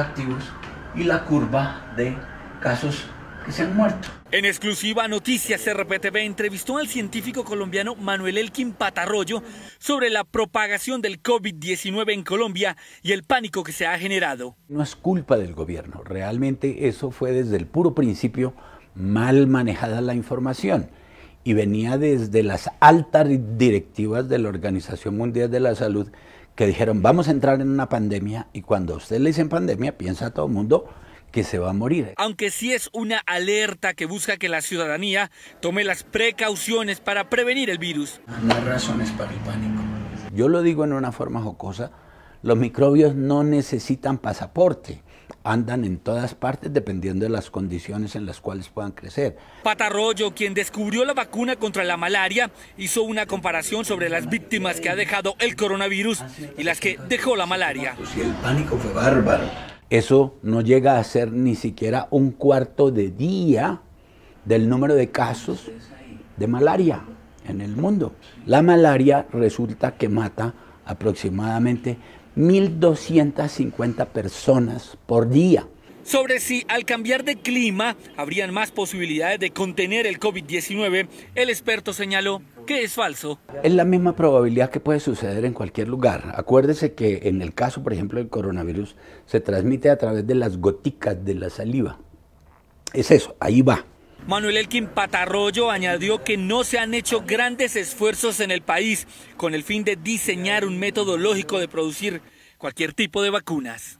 activos y la curva de casos que se han muerto. En exclusiva Noticias RPTV entrevistó al científico colombiano Manuel Elkin Patarroyo sobre la propagación del COVID-19 en Colombia y el pánico que se ha generado. No es culpa del gobierno, realmente eso fue desde el puro principio mal manejada la información y venía desde las altas directivas de la Organización Mundial de la Salud que dijeron vamos a entrar en una pandemia y cuando usted le dicen pandemia piensa todo el mundo que se va a morir. Aunque sí es una alerta que busca que la ciudadanía tome las precauciones para prevenir el virus. No hay razones para el pánico. Yo lo digo en una forma jocosa, los microbios no necesitan pasaporte andan en todas partes dependiendo de las condiciones en las cuales puedan crecer. Patarroyo, quien descubrió la vacuna contra la malaria, hizo una comparación sobre las víctimas que ha dejado el coronavirus y las que dejó la malaria. Si pues el pánico fue bárbaro. Eso no llega a ser ni siquiera un cuarto de día del número de casos de malaria en el mundo. La malaria resulta que mata aproximadamente 1.250 personas por día. Sobre si al cambiar de clima habrían más posibilidades de contener el COVID-19, el experto señaló que es falso. Es la misma probabilidad que puede suceder en cualquier lugar. Acuérdese que en el caso, por ejemplo, del coronavirus, se transmite a través de las goticas de la saliva. Es eso, ahí va. Manuel Elkin Patarroyo añadió que no se han hecho grandes esfuerzos en el país con el fin de diseñar un método lógico de producir cualquier tipo de vacunas.